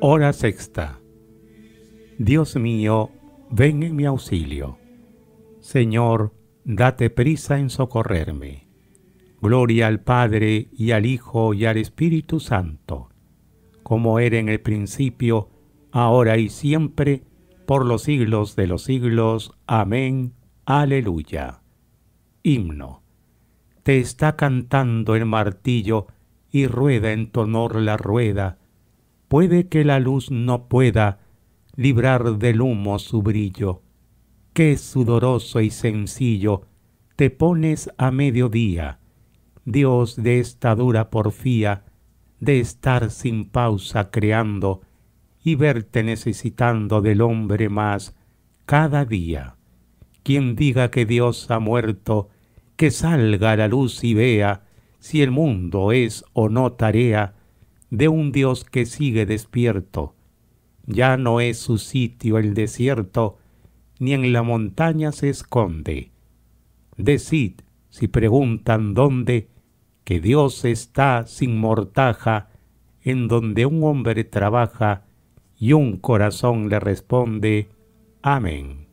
Hora sexta. Dios mío, ven en mi auxilio. Señor, date prisa en socorrerme. Gloria al Padre y al Hijo y al Espíritu Santo, como era en el principio, ahora y siempre, por los siglos de los siglos. Amén. Aleluya. Himno. Te está cantando el martillo y rueda en tu la rueda puede que la luz no pueda librar del humo su brillo. Qué sudoroso y sencillo te pones a mediodía, Dios de esta dura porfía, de estar sin pausa creando y verte necesitando del hombre más cada día. Quien diga que Dios ha muerto, que salga a la luz y vea si el mundo es o no tarea de un Dios que sigue despierto. Ya no es su sitio el desierto, ni en la montaña se esconde. Decid, si preguntan dónde, que Dios está sin mortaja, en donde un hombre trabaja y un corazón le responde, Amén.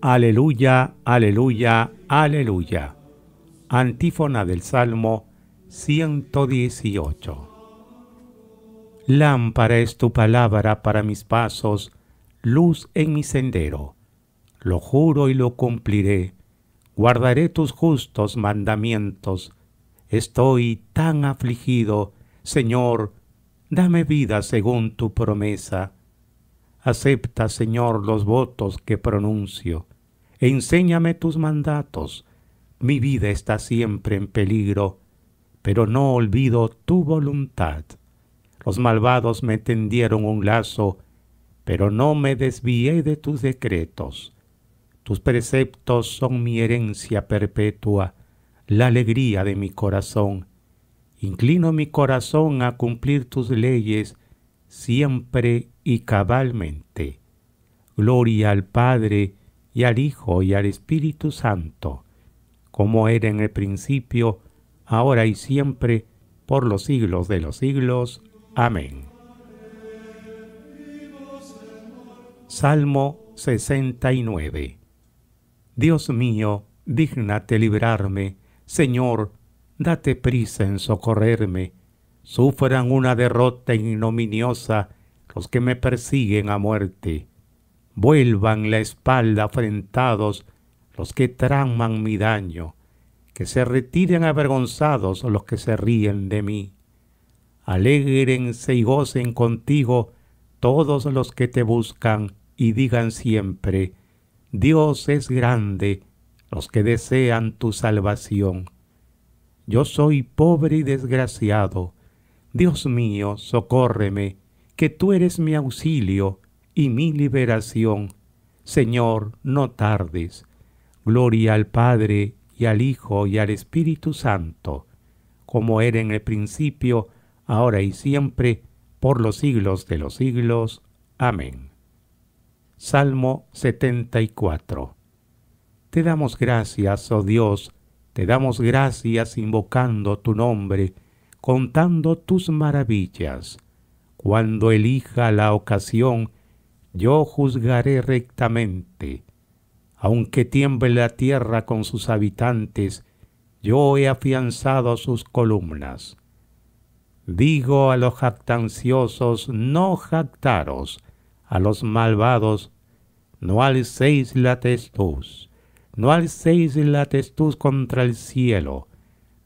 Aleluya, aleluya, aleluya. Antífona del Salmo 118. Lámpara es tu palabra para mis pasos, luz en mi sendero. Lo juro y lo cumpliré. Guardaré tus justos mandamientos. Estoy tan afligido, Señor, dame vida según tu promesa. Acepta, Señor, los votos que pronuncio. Enséñame tus mandatos. Mi vida está siempre en peligro pero no olvido tu voluntad. Los malvados me tendieron un lazo, pero no me desvié de tus decretos. Tus preceptos son mi herencia perpetua, la alegría de mi corazón. Inclino mi corazón a cumplir tus leyes siempre y cabalmente. Gloria al Padre y al Hijo y al Espíritu Santo, como era en el principio, ahora y siempre, por los siglos de los siglos. Amén. Salmo 69 Dios mío, dígnate librarme, Señor, date prisa en socorrerme. Sufran una derrota ignominiosa los que me persiguen a muerte. Vuelvan la espalda afrentados los que traman mi daño que se retiren avergonzados los que se ríen de mí. Alégrense y gocen contigo todos los que te buscan y digan siempre, Dios es grande, los que desean tu salvación. Yo soy pobre y desgraciado. Dios mío, socórreme, que tú eres mi auxilio y mi liberación. Señor, no tardes. Gloria al Padre y al Hijo y al Espíritu Santo, como era en el principio, ahora y siempre, por los siglos de los siglos. Amén. Salmo 74. Te damos gracias, oh Dios, te damos gracias invocando tu nombre, contando tus maravillas. Cuando elija la ocasión, yo juzgaré rectamente aunque tiemble la tierra con sus habitantes, yo he afianzado sus columnas. Digo a los jactanciosos, no jactaros, a los malvados, no alcéis la testuz, no alcéis la testuz contra el cielo,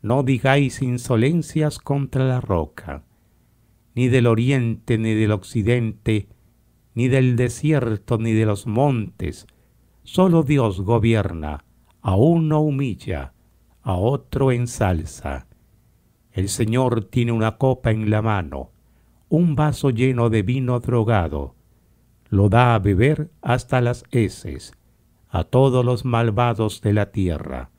no digáis insolencias contra la roca, ni del oriente ni del occidente, ni del desierto ni de los montes, Solo Dios gobierna, a uno humilla, a otro ensalza. El Señor tiene una copa en la mano, un vaso lleno de vino drogado. Lo da a beber hasta las heces, a todos los malvados de la tierra.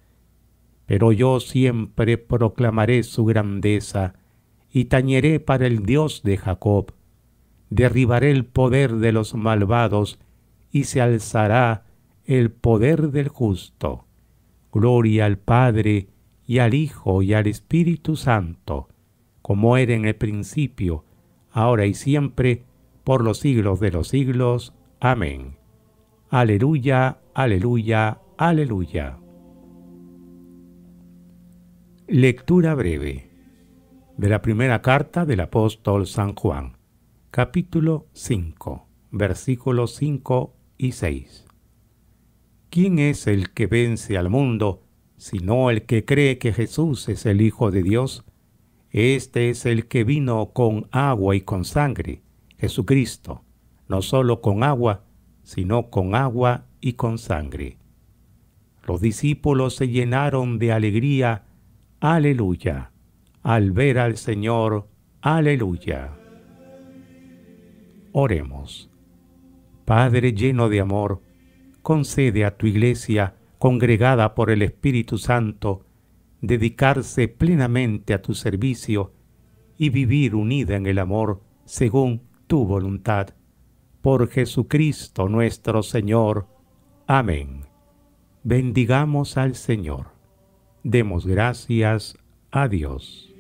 Pero yo siempre proclamaré su grandeza y tañeré para el Dios de Jacob. Derribaré el poder de los malvados y se alzará el poder del justo. Gloria al Padre y al Hijo y al Espíritu Santo, como era en el principio, ahora y siempre, por los siglos de los siglos. Amén. Aleluya, aleluya, aleluya. Lectura breve de la primera carta del apóstol San Juan, capítulo 5, versículos 5 y 6. ¿quién es el que vence al mundo, sino el que cree que Jesús es el Hijo de Dios? Este es el que vino con agua y con sangre, Jesucristo, no solo con agua, sino con agua y con sangre. Los discípulos se llenaron de alegría, aleluya, al ver al Señor, aleluya. Oremos. Padre lleno de amor, concede a tu iglesia, congregada por el Espíritu Santo, dedicarse plenamente a tu servicio y vivir unida en el amor según tu voluntad. Por Jesucristo nuestro Señor. Amén. Bendigamos al Señor. Demos gracias a Dios.